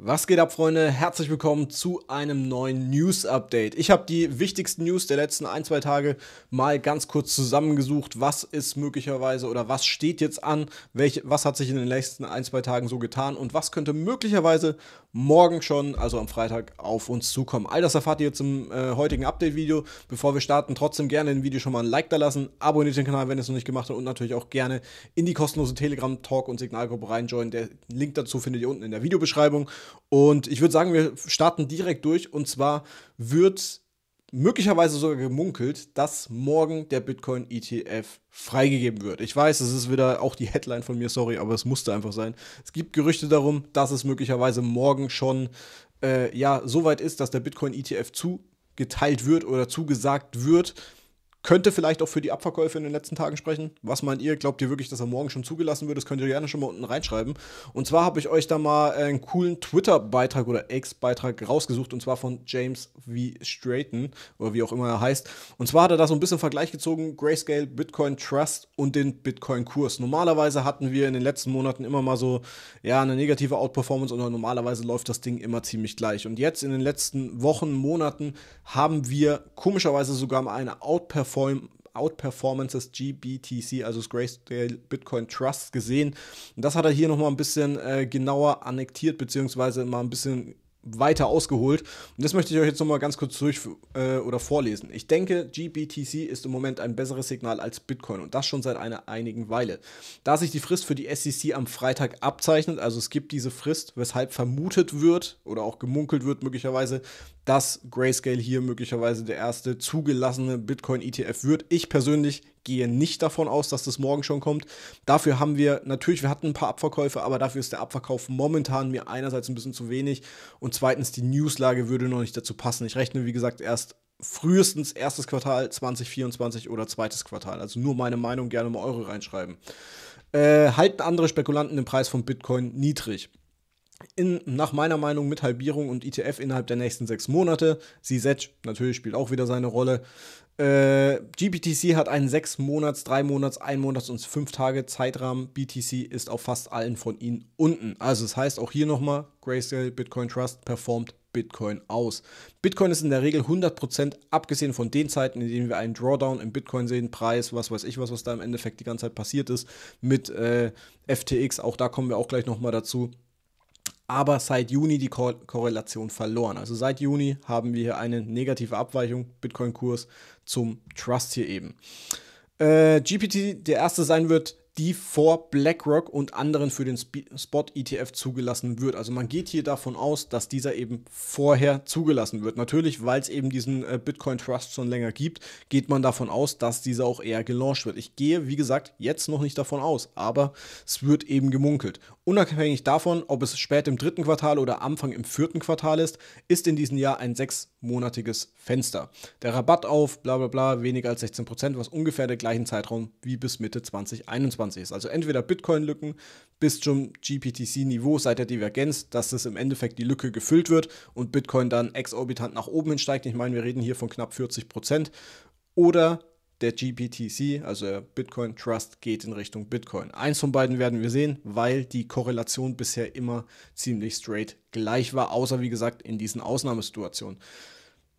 Was geht ab, Freunde? Herzlich willkommen zu einem neuen News-Update. Ich habe die wichtigsten News der letzten ein, zwei Tage mal ganz kurz zusammengesucht. Was ist möglicherweise oder was steht jetzt an? Welche, was hat sich in den letzten ein, zwei Tagen so getan? Und was könnte möglicherweise morgen schon, also am Freitag, auf uns zukommen? All das erfahrt ihr jetzt im äh, heutigen Update-Video. Bevor wir starten, trotzdem gerne dem Video schon mal ein Like da lassen. Abonniert den Kanal, wenn ihr es noch nicht gemacht habt. Und natürlich auch gerne in die kostenlose Telegram-Talk- und Signalgruppe reinjoinen. Der Link dazu findet ihr unten in der Videobeschreibung. Und ich würde sagen, wir starten direkt durch. Und zwar wird möglicherweise sogar gemunkelt, dass morgen der Bitcoin-ETF freigegeben wird. Ich weiß, es ist wieder auch die Headline von mir, sorry, aber es musste einfach sein. Es gibt Gerüchte darum, dass es möglicherweise morgen schon äh, ja, so weit ist, dass der Bitcoin-ETF zugeteilt wird oder zugesagt wird. Könnte vielleicht auch für die Abverkäufe in den letzten Tagen sprechen. Was meint ihr? Glaubt ihr wirklich, dass er morgen schon zugelassen wird? Das könnt ihr gerne schon mal unten reinschreiben. Und zwar habe ich euch da mal einen coolen Twitter-Beitrag oder Ex-Beitrag rausgesucht und zwar von James V. Strayton oder wie auch immer er heißt. Und zwar hat er da so ein bisschen Vergleich gezogen: Grayscale, Bitcoin Trust und den Bitcoin-Kurs. Normalerweise hatten wir in den letzten Monaten immer mal so ja, eine negative Outperformance oder normalerweise läuft das Ding immer ziemlich gleich. Und jetzt in den letzten Wochen, Monaten haben wir komischerweise sogar mal eine Outperformance Outperform Outperformance des GBTC, also des Grayscale Bitcoin Trust, gesehen. Und das hat er hier nochmal ein bisschen äh, genauer annektiert, beziehungsweise mal ein bisschen weiter ausgeholt. Und das möchte ich euch jetzt nochmal ganz kurz durch äh, oder vorlesen. Ich denke, GBTC ist im Moment ein besseres Signal als Bitcoin und das schon seit einer einigen Weile. Da sich die Frist für die SEC am Freitag abzeichnet, also es gibt diese Frist, weshalb vermutet wird oder auch gemunkelt wird möglicherweise, dass Grayscale hier möglicherweise der erste zugelassene Bitcoin-ETF wird. Ich persönlich gehe nicht davon aus, dass das morgen schon kommt. Dafür haben wir natürlich, wir hatten ein paar Abverkäufe, aber dafür ist der Abverkauf momentan mir einerseits ein bisschen zu wenig und zweitens die Newslage würde noch nicht dazu passen. Ich rechne, wie gesagt, erst frühestens erstes Quartal 2024 oder zweites Quartal. Also nur meine Meinung, gerne mal eure reinschreiben. Äh, halten andere Spekulanten den Preis von Bitcoin niedrig? in, nach meiner Meinung mit Halbierung und ETF innerhalb der nächsten sechs Monate. CZ natürlich spielt auch wieder seine Rolle. Äh, GBTC hat einen sechs Monats, drei Monats, ein Monats und fünf Tage Zeitrahmen. BTC ist auf fast allen von ihnen unten. Also das heißt auch hier nochmal, Grayscale Bitcoin Trust performt Bitcoin aus. Bitcoin ist in der Regel 100% abgesehen von den Zeiten, in denen wir einen Drawdown im Bitcoin sehen, Preis, was weiß ich was, was da im Endeffekt die ganze Zeit passiert ist mit äh, FTX. Auch da kommen wir auch gleich nochmal dazu aber seit Juni die Ko Korrelation verloren. Also seit Juni haben wir hier eine negative Abweichung Bitcoin-Kurs zum Trust hier eben. Äh, GPT der erste sein wird, die vor BlackRock und anderen für den Spot-ETF zugelassen wird. Also man geht hier davon aus, dass dieser eben vorher zugelassen wird. Natürlich, weil es eben diesen äh, Bitcoin Trust schon länger gibt, geht man davon aus, dass dieser auch eher gelauncht wird. Ich gehe, wie gesagt, jetzt noch nicht davon aus, aber es wird eben gemunkelt. Unabhängig davon, ob es spät im dritten Quartal oder Anfang im vierten Quartal ist, ist in diesem Jahr ein sechsmonatiges Fenster. Der Rabatt auf bla bla bla weniger als 16%, was ungefähr der gleichen Zeitraum wie bis Mitte 2021 2021 ist. Also entweder Bitcoin-Lücken bis zum GPTC-Niveau seit der Divergenz, dass das im Endeffekt die Lücke gefüllt wird und Bitcoin dann exorbitant nach oben hinsteigt. Ich meine, wir reden hier von knapp 40 Prozent. Oder der GPTC, also der Bitcoin Trust, geht in Richtung Bitcoin. Eins von beiden werden wir sehen, weil die Korrelation bisher immer ziemlich straight gleich war, außer wie gesagt in diesen Ausnahmesituationen.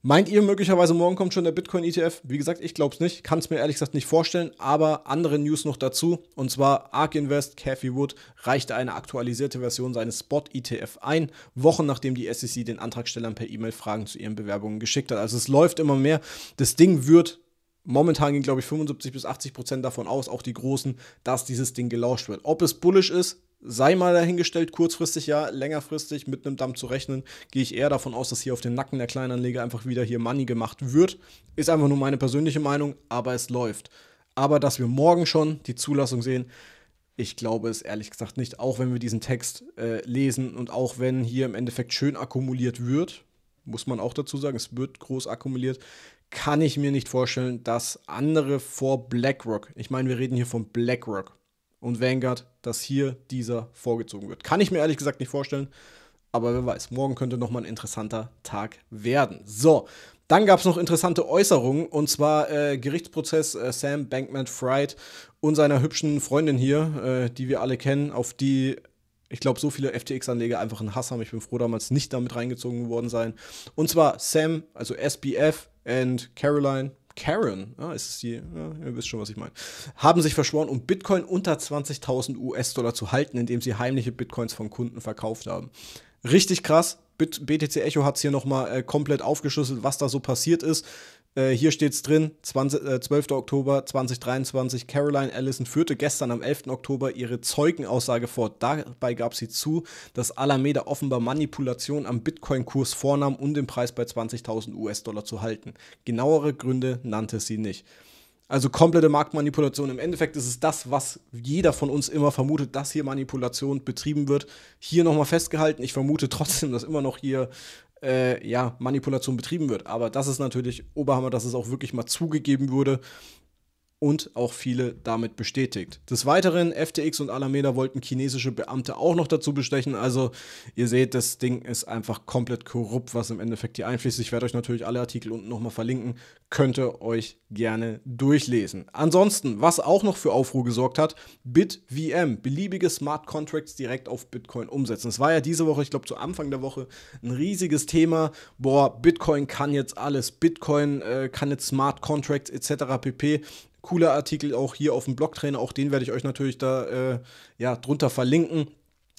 Meint ihr möglicherweise, morgen kommt schon der Bitcoin-ETF? Wie gesagt, ich glaube es nicht, kann es mir ehrlich gesagt nicht vorstellen, aber andere News noch dazu. Und zwar ARK Invest, Cathy Wood reichte eine aktualisierte Version seines Spot-ETF ein, Wochen nachdem die SEC den Antragstellern per E-Mail Fragen zu ihren Bewerbungen geschickt hat. Also es läuft immer mehr. Das Ding wird Momentan gehen, glaube ich, 75 bis 80 Prozent davon aus, auch die Großen, dass dieses Ding gelauscht wird. Ob es bullish ist, sei mal dahingestellt, kurzfristig ja, längerfristig mit einem Damm zu rechnen, gehe ich eher davon aus, dass hier auf den Nacken der Kleinanleger einfach wieder hier Money gemacht wird. Ist einfach nur meine persönliche Meinung, aber es läuft. Aber dass wir morgen schon die Zulassung sehen, ich glaube es ehrlich gesagt nicht, auch wenn wir diesen Text äh, lesen und auch wenn hier im Endeffekt schön akkumuliert wird, muss man auch dazu sagen, es wird groß akkumuliert, kann ich mir nicht vorstellen, dass andere vor BlackRock, ich meine, wir reden hier von BlackRock, und Vanguard, dass hier dieser vorgezogen wird. Kann ich mir ehrlich gesagt nicht vorstellen, aber wer weiß, morgen könnte nochmal ein interessanter Tag werden. So, dann gab es noch interessante Äußerungen und zwar äh, Gerichtsprozess äh, Sam Bankman Fried und seiner hübschen Freundin hier, äh, die wir alle kennen, auf die ich glaube, so viele FTX-Anleger einfach einen Hass haben. Ich bin froh, damals nicht damit reingezogen worden sein. Und zwar Sam, also SBF und Caroline, Karen, ah, ist die, ja, ihr wisst schon, was ich meine, haben sich verschworen, um Bitcoin unter 20.000 US-Dollar zu halten, indem sie heimliche Bitcoins von Kunden verkauft haben. Richtig krass, BTC Echo hat es hier nochmal äh, komplett aufgeschlüsselt, was da so passiert ist. Äh, hier steht es drin, 20, äh, 12. Oktober 2023, Caroline Allison führte gestern am 11. Oktober ihre Zeugenaussage vor. Dabei gab sie zu, dass Alameda offenbar Manipulation am Bitcoin-Kurs vornahm, um den Preis bei 20.000 US-Dollar zu halten. Genauere Gründe nannte sie nicht. Also komplette Marktmanipulation. Im Endeffekt ist es das, was jeder von uns immer vermutet, dass hier Manipulation betrieben wird. Hier nochmal festgehalten. Ich vermute trotzdem, dass immer noch hier äh, ja, Manipulation betrieben wird. Aber das ist natürlich Oberhammer, dass es auch wirklich mal zugegeben wurde und auch viele damit bestätigt. Des Weiteren, FTX und Alameda wollten chinesische Beamte auch noch dazu bestechen. Also ihr seht, das Ding ist einfach komplett korrupt, was im Endeffekt hier einfließt. Ich werde euch natürlich alle Artikel unten nochmal verlinken. Könnt ihr euch gerne durchlesen. Ansonsten, was auch noch für Aufruhr gesorgt hat, BitVM, beliebige Smart Contracts direkt auf Bitcoin umsetzen. Es war ja diese Woche, ich glaube zu Anfang der Woche, ein riesiges Thema. Boah, Bitcoin kann jetzt alles. Bitcoin äh, kann jetzt Smart Contracts etc. pp cooler Artikel auch hier auf dem Blog Blogtrainer. Auch den werde ich euch natürlich da äh, ja, drunter verlinken.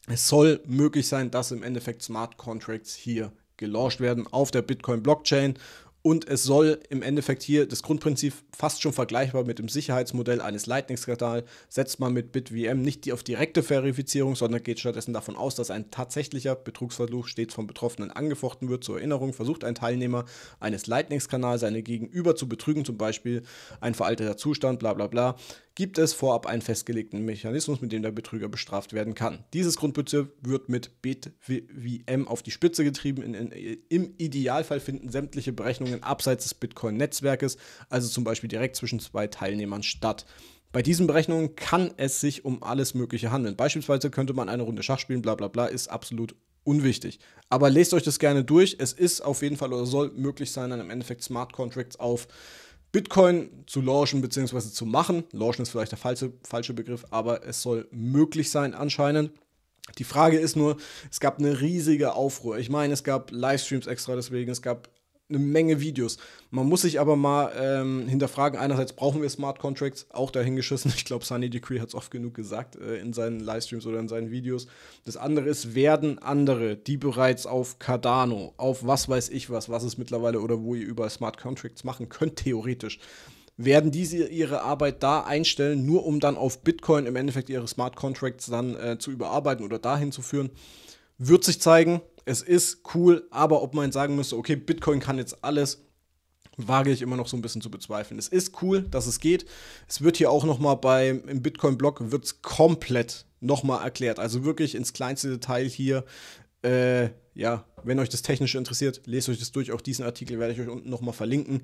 Es soll möglich sein, dass im Endeffekt Smart Contracts hier gelauncht werden auf der Bitcoin Blockchain und es soll im Endeffekt hier das Grundprinzip fast schon vergleichbar mit dem Sicherheitsmodell eines Lightning-Skandal. Setzt man mit BitVM nicht auf direkte Verifizierung, sondern geht stattdessen davon aus, dass ein tatsächlicher Betrugsversuch stets von Betroffenen angefochten wird. Zur Erinnerung versucht ein Teilnehmer eines lightning skandals seine Gegenüber zu betrügen, zum Beispiel ein veralteter Zustand, bla bla bla gibt es vorab einen festgelegten Mechanismus, mit dem der Betrüger bestraft werden kann. Dieses Grundbezirk wird mit BitVM auf die Spitze getrieben. In, in, Im Idealfall finden sämtliche Berechnungen abseits des Bitcoin-Netzwerkes, also zum Beispiel direkt zwischen zwei Teilnehmern, statt. Bei diesen Berechnungen kann es sich um alles Mögliche handeln. Beispielsweise könnte man eine Runde Schach spielen, bla bla bla, ist absolut unwichtig. Aber lest euch das gerne durch. Es ist auf jeden Fall oder soll möglich sein, dann im Endeffekt Smart Contracts auf Bitcoin zu launchen bzw. zu machen. Launchen ist vielleicht der falsche, falsche Begriff, aber es soll möglich sein anscheinend. Die Frage ist nur, es gab eine riesige Aufruhr. Ich meine, es gab Livestreams extra deswegen, es gab eine Menge Videos. Man muss sich aber mal ähm, hinterfragen, einerseits brauchen wir Smart Contracts, auch dahingeschissen. Ich glaube, Sunny Decree hat es oft genug gesagt äh, in seinen Livestreams oder in seinen Videos. Das andere ist, werden andere, die bereits auf Cardano, auf was weiß ich was, was es mittlerweile oder wo ihr überall Smart Contracts machen könnt, theoretisch, werden diese ihre Arbeit da einstellen, nur um dann auf Bitcoin im Endeffekt ihre Smart Contracts dann äh, zu überarbeiten oder dahin zu führen. Wird sich zeigen, es ist cool, aber ob man sagen müsste, okay, Bitcoin kann jetzt alles, wage ich immer noch so ein bisschen zu bezweifeln. Es ist cool, dass es geht. Es wird hier auch nochmal beim im Bitcoin-Blog wird's komplett nochmal erklärt. Also wirklich ins kleinste Detail hier. Äh, ja, wenn euch das technisch interessiert, lest euch das durch. Auch diesen Artikel werde ich euch unten nochmal verlinken.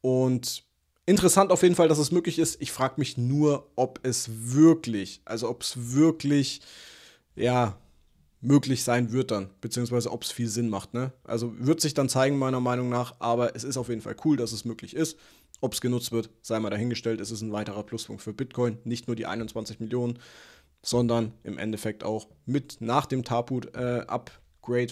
Und interessant auf jeden Fall, dass es möglich ist. Ich frage mich nur, ob es wirklich, also ob es wirklich, ja, möglich sein wird dann, beziehungsweise ob es viel Sinn macht. Ne? Also wird sich dann zeigen, meiner Meinung nach, aber es ist auf jeden Fall cool, dass es möglich ist. Ob es genutzt wird, sei mal dahingestellt, es ist ein weiterer Pluspunkt für Bitcoin, nicht nur die 21 Millionen, sondern im Endeffekt auch mit nach dem tarput äh, upgrade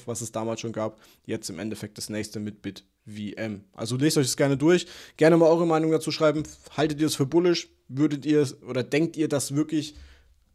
äh, was es damals schon gab, jetzt im Endeffekt das nächste mit BitVM. Also lest euch das gerne durch. Gerne mal eure Meinung dazu schreiben. Haltet ihr es für bullish? Würdet ihr oder denkt ihr, das wirklich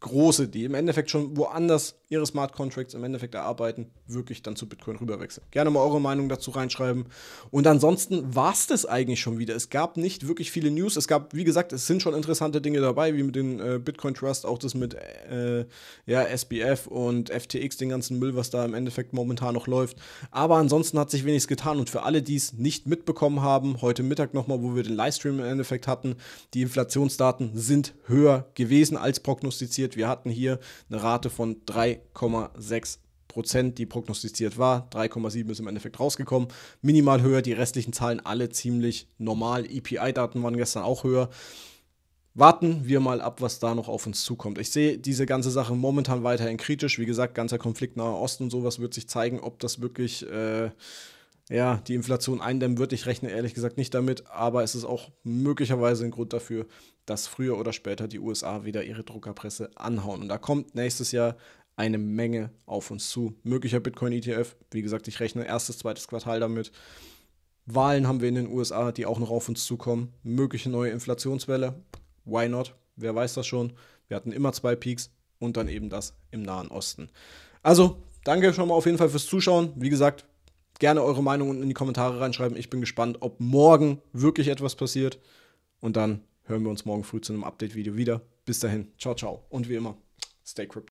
große, die im Endeffekt schon woanders ihre Smart Contracts im Endeffekt erarbeiten, wirklich dann zu Bitcoin rüberwechseln. Gerne mal eure Meinung dazu reinschreiben. Und ansonsten war es das eigentlich schon wieder. Es gab nicht wirklich viele News. Es gab, wie gesagt, es sind schon interessante Dinge dabei, wie mit dem äh, Bitcoin Trust, auch das mit äh, ja, SBF und FTX, den ganzen Müll, was da im Endeffekt momentan noch läuft. Aber ansonsten hat sich wenigstens getan. Und für alle, die es nicht mitbekommen haben, heute Mittag nochmal, wo wir den Livestream im Endeffekt hatten, die Inflationsdaten sind höher gewesen als prognostiziert passiert. Wir hatten hier eine Rate von 3,6 Prozent, die prognostiziert war. 3,7 ist im Endeffekt rausgekommen. Minimal höher, die restlichen Zahlen alle ziemlich normal. EPI-Daten waren gestern auch höher. Warten wir mal ab, was da noch auf uns zukommt. Ich sehe diese ganze Sache momentan weiterhin kritisch. Wie gesagt, ganzer Konflikt Nahe Osten und sowas wird sich zeigen, ob das wirklich äh, ja, die Inflation eindämmen wird. Ich rechne ehrlich gesagt nicht damit, aber es ist auch möglicherweise ein Grund dafür, dass früher oder später die USA wieder ihre Druckerpresse anhauen. Und da kommt nächstes Jahr eine Menge auf uns zu. Möglicher Bitcoin-ETF, wie gesagt, ich rechne erstes, zweites Quartal damit. Wahlen haben wir in den USA, die auch noch auf uns zukommen. Mögliche neue Inflationswelle, why not? Wer weiß das schon? Wir hatten immer zwei Peaks und dann eben das im Nahen Osten. Also, danke schon mal auf jeden Fall fürs Zuschauen. Wie gesagt, gerne eure Meinung unten in die Kommentare reinschreiben. Ich bin gespannt, ob morgen wirklich etwas passiert. Und dann hören wir uns morgen früh zu einem Update-Video wieder. Bis dahin, ciao, ciao. Und wie immer, stay crypto.